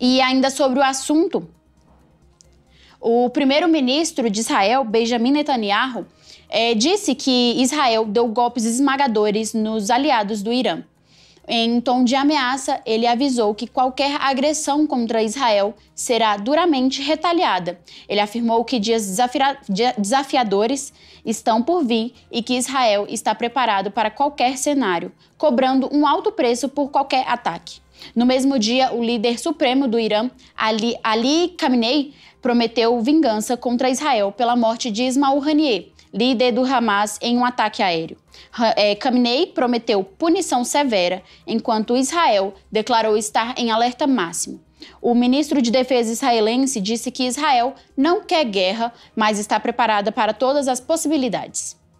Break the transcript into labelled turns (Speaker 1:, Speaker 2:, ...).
Speaker 1: E ainda sobre o assunto, o primeiro-ministro de Israel, Benjamin Netanyahu, é, disse que Israel deu golpes esmagadores nos aliados do Irã. Em tom de ameaça, ele avisou que qualquer agressão contra Israel será duramente retaliada. Ele afirmou que dias desafiadores estão por vir e que Israel está preparado para qualquer cenário, cobrando um alto preço por qualquer ataque. No mesmo dia, o líder supremo do Irã, Ali, Ali Khamenei, prometeu vingança contra Israel pela morte de Ismail Haniyeh, líder do Hamas, em um ataque aéreo. É, Khamenei prometeu punição severa, enquanto Israel declarou estar em alerta máximo. O ministro de Defesa israelense disse que Israel não quer guerra, mas está preparada para todas as possibilidades.